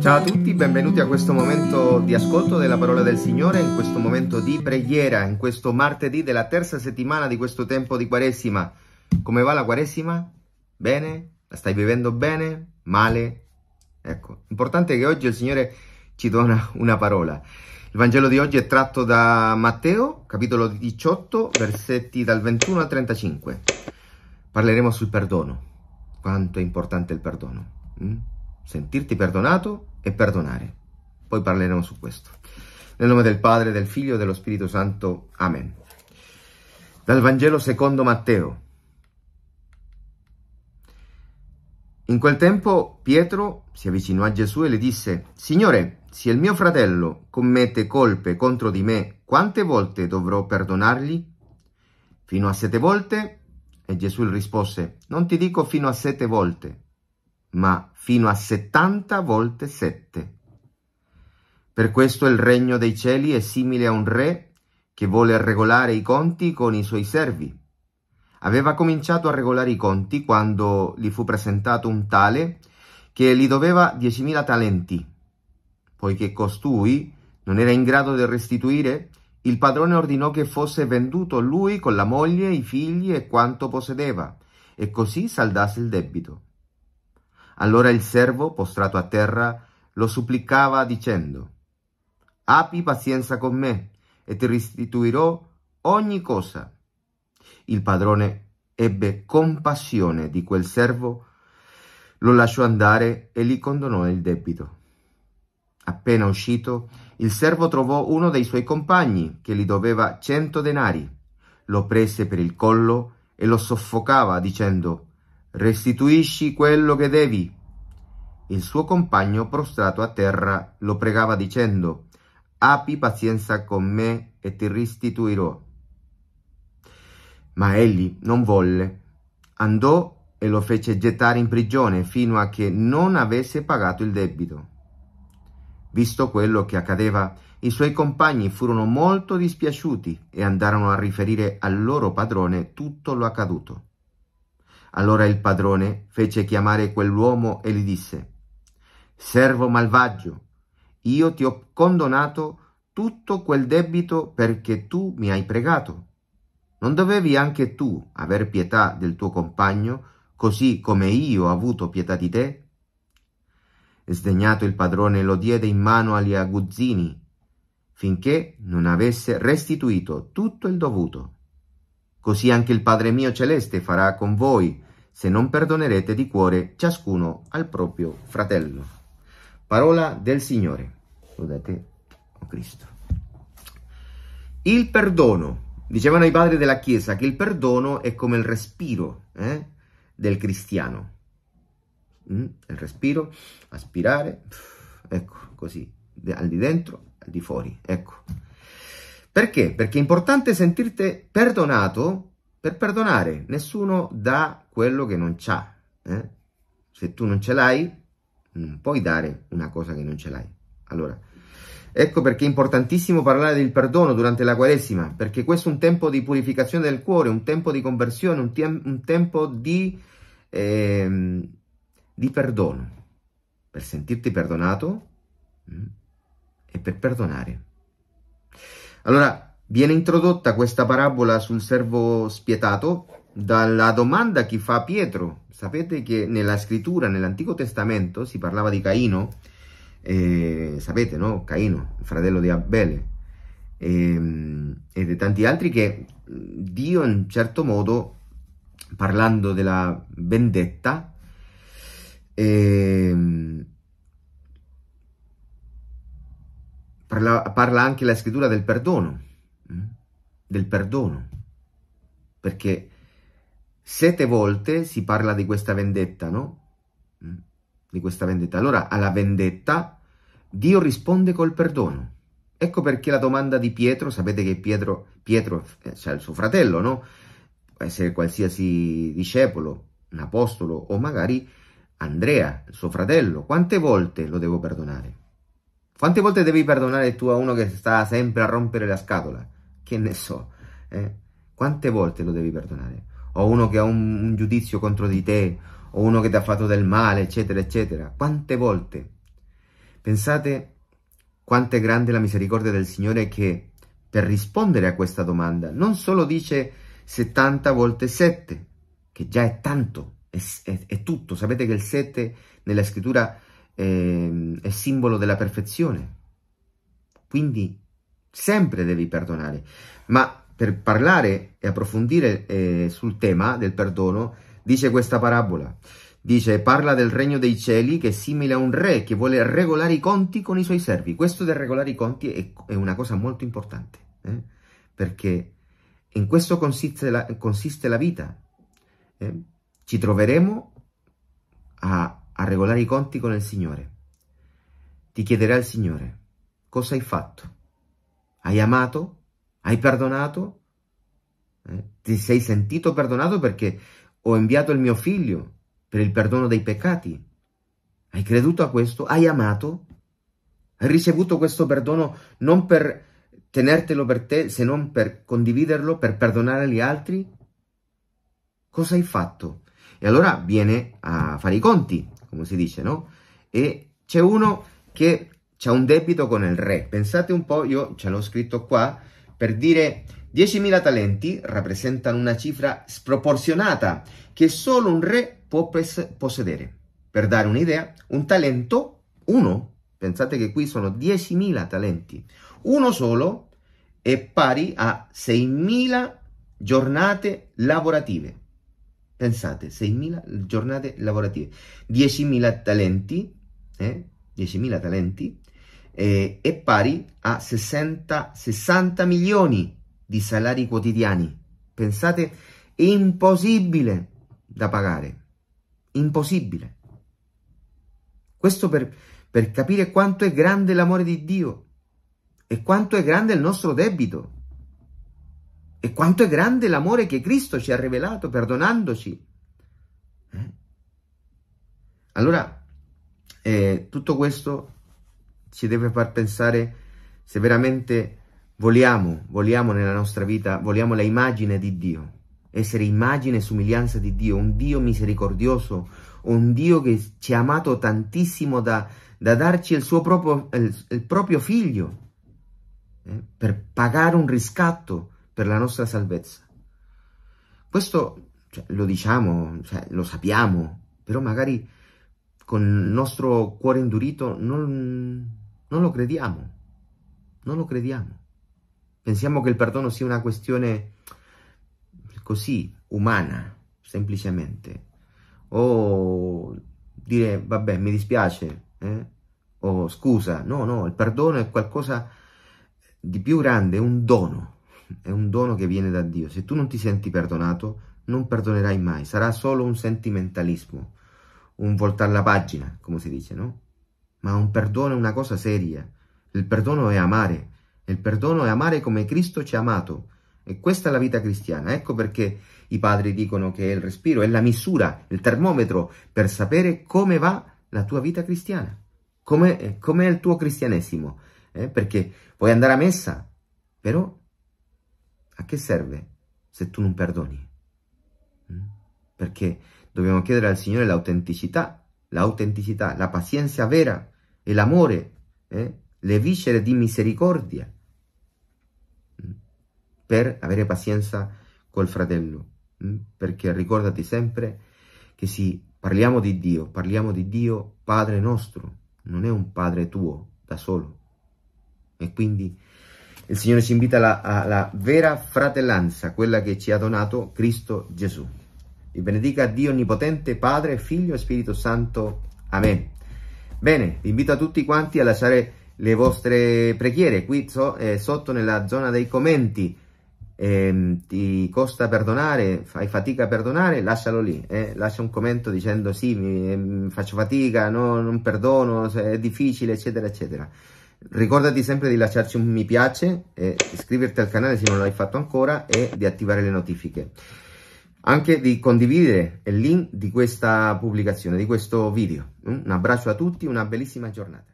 Ciao a tutti, benvenuti a questo momento di ascolto della parola del Signore, in questo momento di preghiera, in questo martedì della terza settimana di questo tempo di Quaresima. Come va la Quaresima? Bene? La stai vivendo bene? Male? Ecco, importante che oggi il Signore ci dona una parola. Il Vangelo di oggi è tratto da Matteo, capitolo 18, versetti dal 21 al 35. Parleremo sul perdono. Quanto è importante il perdono. Mm? sentirti perdonato e perdonare. Poi parleremo su questo. Nel nome del Padre, del Figlio e dello Spirito Santo. Amen. Dal Vangelo secondo Matteo. In quel tempo Pietro si avvicinò a Gesù e le disse, Signore, se il mio fratello commette colpe contro di me, quante volte dovrò perdonargli? Fino a sette volte? E Gesù rispose, Non ti dico fino a sette volte, ma fino a settanta volte sette. Per questo il regno dei cieli è simile a un re che vuole regolare i conti con i suoi servi. Aveva cominciato a regolare i conti quando gli fu presentato un tale che gli doveva 10.000 talenti. Poiché costui non era in grado di restituire, il padrone ordinò che fosse venduto lui con la moglie, i figli e quanto possedeva, e così saldasse il debito. Allora il servo, postrato a terra, lo supplicava dicendo, Abbi pazienza con me e ti restituirò ogni cosa. Il padrone ebbe compassione di quel servo, lo lasciò andare e gli condonò il debito. Appena uscito, il servo trovò uno dei suoi compagni che gli doveva cento denari. Lo prese per il collo e lo soffocava dicendo restituisci quello che devi. Il suo compagno prostrato a terra lo pregava dicendo, abbi pazienza con me e ti restituirò. Ma egli non volle. Andò e lo fece gettare in prigione fino a che non avesse pagato il debito. Visto quello che accadeva, i suoi compagni furono molto dispiaciuti e andarono a riferire al loro padrone tutto lo accaduto. Allora il padrone fece chiamare quell'uomo e gli disse, Servo malvagio, io ti ho condonato tutto quel debito perché tu mi hai pregato. Non dovevi anche tu aver pietà del tuo compagno, così come io ho avuto pietà di te? Sdegnato il padrone lo diede in mano agli aguzzini, finché non avesse restituito tutto il dovuto. Così anche il Padre mio celeste farà con voi, se non perdonerete di cuore ciascuno al proprio fratello. Parola del Signore. Scusate, o Cristo. Il perdono. Dicevano i padri della Chiesa che il perdono è come il respiro eh, del cristiano. Mm, il respiro, aspirare, ecco, così, al di dentro, al di fuori, ecco. Perché? Perché è importante sentirti perdonato per perdonare. Nessuno dà quello che non c'ha. Eh? Se tu non ce l'hai, non puoi dare una cosa che non ce l'hai. Allora, ecco perché è importantissimo parlare del perdono durante la Quaresima, perché questo è un tempo di purificazione del cuore, un tempo di conversione, un, un tempo di, eh, di perdono, per sentirti perdonato mh, mm, e per perdonare. Allora, viene introdotta questa parabola sul servo spietato dalla domanda che fa Pietro. Sapete che nella scrittura, nell'Antico Testamento, si parlava di Caino, eh, sapete, no? Caino, il fratello di Abele, eh, e di tanti altri che Dio in certo modo, parlando della vendetta, eh, parla, parla anche la scrittura del perdono, mm? del perdono, perché sette volte si parla di questa vendetta, no? Mm? Di questa vendetta. Allora, alla vendetta Dio risponde col perdono. Ecco perché la domanda di Pietro, sapete che Pietro, Pietro eh, cioè il suo fratello, no? Può essere qualsiasi discepolo, un apostolo o magari Andrea, il suo fratello. Quante volte lo devo perdonare? Quante volte devi perdonare tu a uno che sta sempre a rompere la scatola? Che ne so. Eh? Quante volte lo devi perdonare? O uno che ha un, un giudizio contro di te, o uno che ti ha fatto del male, eccetera, eccetera. Quante volte? Pensate quanto è grande la misericordia del Signore che per rispondere a questa domanda non solo dice 70 volte 7, che già è tanto, è, è, è tutto. Sapete che il 7 nella scrittura eh, è simbolo della perfezione. Quindi sempre devi perdonare. Ma per parlare e approfondire eh, sul tema del perdono, dice questa parabola. Dice, parla del regno dei cieli che è simile a un re che vuole regolare i conti con i suoi servi. Questo del regolare i conti è, è una cosa molto importante, eh? perché in questo consiste la, consiste la vita. Eh? Ci troveremo a a regolare i conti con il Signore. Ti chiederà il Signore, cosa hai fatto? Hai amato? Hai perdonato? Eh? Ti sei sentito perdonato perché ho inviato il mio figlio per il perdono dei peccati? Hai creduto a questo? Hai amato? Hai ricevuto questo perdono non per tenertelo per te, se non per condividerlo, per perdonare gli altri? Cosa hai fatto? E allora viene a fare i conti come si dice, no? E c'è uno che ha un debito con il re. Pensate un po', io ce l'ho scritto qua per dire 10.000 talenti rappresentano una cifra sproporzionata che solo un re può possedere. Per dare un'idea, un talento, uno, pensate che qui sono 10.000 talenti, uno solo è pari a 6.000 giornate lavorative. Pensate, 6.000 giornate lavorative, 10.000 talenti, eh? 10.000 talenti, eh, è pari a 60, 60 milioni di salari quotidiani. Pensate, è impossibile da pagare, impossibile. Questo per, per capire quanto è grande l'amore di Dio e quanto è grande il nostro debito. E quanto è grande l'amore che Cristo ci ha rivelato perdonandoci. Eh? Allora, eh, tutto questo ci deve far pensare se veramente vogliamo, vogliamo nella nostra vita, vogliamo la immagine di Dio, essere immagine e somiglianza di Dio, un Dio misericordioso, un Dio che ci ha amato tantissimo da, da darci il suo proprio, il, il proprio figlio eh, per pagare un riscatto per la nostra salvezza. Questo cioè, lo diciamo, cioè, lo sappiamo, però magari con il nostro cuore indurito non, non lo crediamo, non lo crediamo. Pensiamo che il perdono sia una questione così umana, semplicemente, o dire vabbè mi dispiace, eh? o scusa, no, no, il perdono è qualcosa di più grande, un dono è un dono che viene da Dio. Se tu non ti senti perdonato, non perdonerai mai. Sarà solo un sentimentalismo, un voltare la pagina, come si dice, no? Ma un perdono è una cosa seria. Il perdono è amare. Il perdono è amare come Cristo ci ha amato. E questa è la vita cristiana. Ecco perché i padri dicono che è il respiro è la misura, il termometro per sapere come va la tua vita cristiana, Come è il tuo cristianesimo. Eh? Perché puoi andare a messa, però a che serve se tu non perdoni? Mm? Perché dobbiamo chiedere al Signore l'autenticità, l'autenticità, la pazienza vera l'amore, eh? le viscere di misericordia mm? per avere pazienza col fratello. Mm? Perché ricordati sempre che se parliamo di Dio, parliamo di Dio Padre nostro, non è un Padre tuo da solo. E quindi il Signore ci invita alla, alla vera fratellanza, quella che ci ha donato Cristo Gesù. Vi benedica Dio Onnipotente, Padre, Figlio e Spirito Santo. Amen. Bene, vi invito a tutti quanti a lasciare le vostre preghiere qui so, eh, sotto nella zona dei commenti. Eh, ti costa perdonare, fai fatica a perdonare, lascialo lì, eh. lascia un commento dicendo sì, mi, eh, faccio fatica, no, non perdono, è difficile, eccetera, eccetera. Ricordati sempre di lasciarci un mi piace, iscriverti al canale se non l'hai fatto ancora e di attivare le notifiche. Anche di condividere il link di questa pubblicazione, di questo video. Un abbraccio a tutti, una bellissima giornata.